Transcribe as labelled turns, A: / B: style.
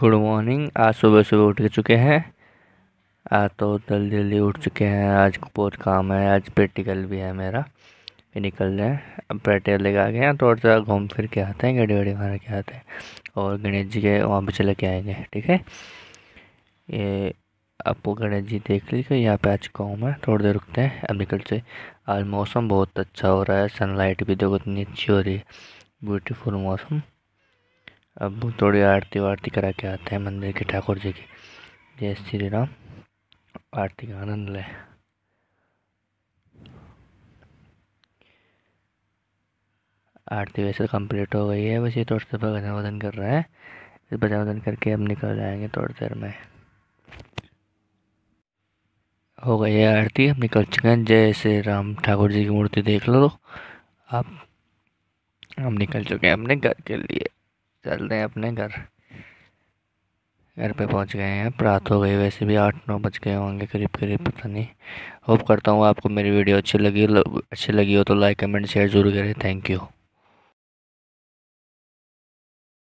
A: Good morning आज सुबह सुबह उठ चुके हैं आज तो जल्दी जल्दी उठ चुके हैं आज बहुत काम है आज प्रैक्टिकल भी है मेरा ये निकल जाए अब प्रैक्टिकल लेके आ गए हैं थोड़ा सा घूम फिर के आते हैं गड़ी वाड़ी मार के आते हैं और गणेश जी के वहाँ पर चले के आएंगे ठीक है ये आपको गणेश जी देख लीजिए यहाँ पे आज कॉम हूँ मैं थोड़ी देर रुकते हैं अब निकल से आज मौसम बहुत अच्छा हो रहा है सनलाइट भी देखो इतनी अच्छी हो रही है ब्यूटीफुल मौसम अब थोड़ी आरती वारती करा के आते हैं मंदिर के ठाकुर जी की जय श्री राम आरती का आनंद लें आरती वैसे तो कंप्लीट हो गई है बस ये थोड़ी देर भजन वजन कर रहे हैं इस भजन वजन करके अब निकल जाएंगे थोड़ी देर में हो गई है आरती हम निकल चुके हैं जय श्री राम ठाकुर जी की मूर्ति देख लो तो।
B: आप हम निकल चुके हैं अपने घर के लिए चल रहे हैं अपने घर
A: घर पे पहुंच गए हैं रात हो गई वैसे भी आठ नौ बज गए होंगे करीब करीब पता नहीं होप करता हूँ आपको मेरी वीडियो अच्छी लगी अच्छी लगी हो तो लाइक कमेंट शेयर जरूर करें थैंक यू